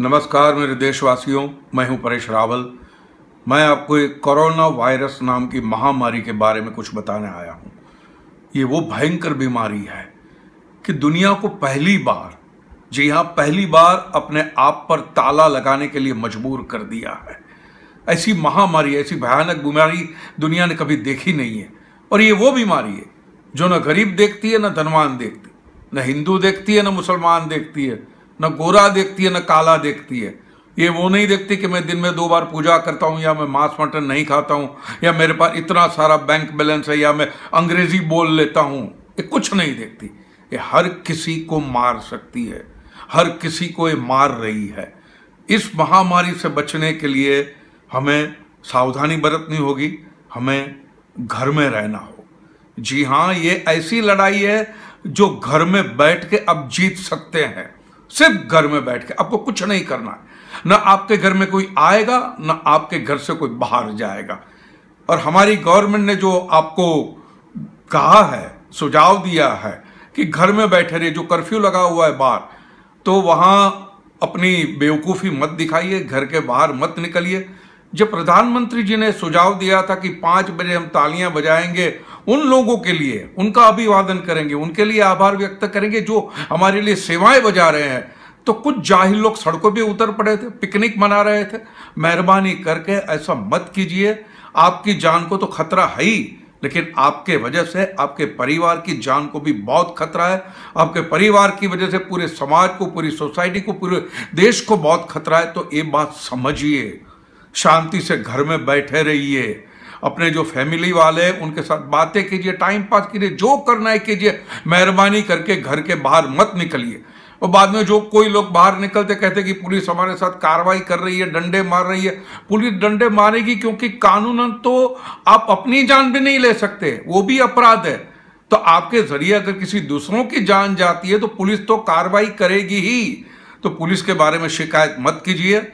नमस्कार मेरे देशवासियों मैं हूं परेश रावल मैं आपको एक कोरोना वायरस नाम की महामारी के बारे में कुछ बताने आया हूं ये वो भयंकर बीमारी है कि दुनिया को पहली बार जी हाँ पहली बार अपने आप पर ताला लगाने के लिए मजबूर कर दिया है ऐसी महामारी ऐसी भयानक बीमारी दुनिया ने कभी देखी नहीं है और ये वो बीमारी है जो ना गरीब देखती है ना धनवान देखती न हिंदू देखती है ना मुसलमान देखती है ना गोरा देखती है ना काला देखती है ये वो नहीं देखती कि मैं दिन में दो बार पूजा करता हूँ या मैं मांस मटन नहीं खाता हूँ या मेरे पास इतना सारा बैंक बैलेंस है या मैं अंग्रेजी बोल लेता हूँ ये कुछ नहीं देखती ये हर किसी को मार सकती है हर किसी को ये मार रही है इस महामारी से बचने के लिए हमें सावधानी बरतनी होगी हमें घर में रहना हो जी हाँ ये ऐसी लड़ाई है जो घर में बैठ के अब जीत सकते हैं सिर्फ घर में बैठ के आपको कुछ नहीं करना है ना आपके घर में कोई आएगा ना आपके घर से कोई बाहर जाएगा और हमारी गवर्नमेंट ने जो आपको कहा है सुझाव दिया है कि घर में बैठे रहे जो कर्फ्यू लगा हुआ है बाहर तो वहाँ अपनी बेवकूफ़ी मत दिखाइए घर के बाहर मत निकलिए जब प्रधानमंत्री जी ने सुझाव दिया था कि पाँच बजे हम तालियां बजाएंगे उन लोगों के लिए उनका अभिवादन करेंगे उनके लिए आभार व्यक्त करेंगे जो हमारे लिए सेवाएं बजा रहे हैं तो कुछ जाहिल लोग सड़कों पे उतर पड़े थे पिकनिक मना रहे थे मेहरबानी करके ऐसा मत कीजिए आपकी जान को तो खतरा है ही लेकिन आपके वजह से आपके परिवार की जान को भी बहुत खतरा है आपके परिवार की वजह से पूरे समाज को पूरी सोसाइटी को पूरे देश को बहुत खतरा है तो ये बात समझिए शांति से घर में बैठे रहिए अपने जो फैमिली वाले हैं उनके साथ बातें कीजिए टाइम पास कीजिए जो करना है कीजिए मेहरबानी करके घर के बाहर मत निकलिए और बाद में जो कोई लोग बाहर निकलते कहते कि पुलिस हमारे साथ कार्रवाई कर रही है डंडे मार रही है पुलिस डंडे मारेगी क्योंकि कानून तो आप अपनी जान भी नहीं ले सकते वो भी अपराध है तो आपके जरिए अगर किसी दूसरों की जान जाती है तो पुलिस तो कार्रवाई करेगी ही तो पुलिस के बारे में शिकायत मत कीजिए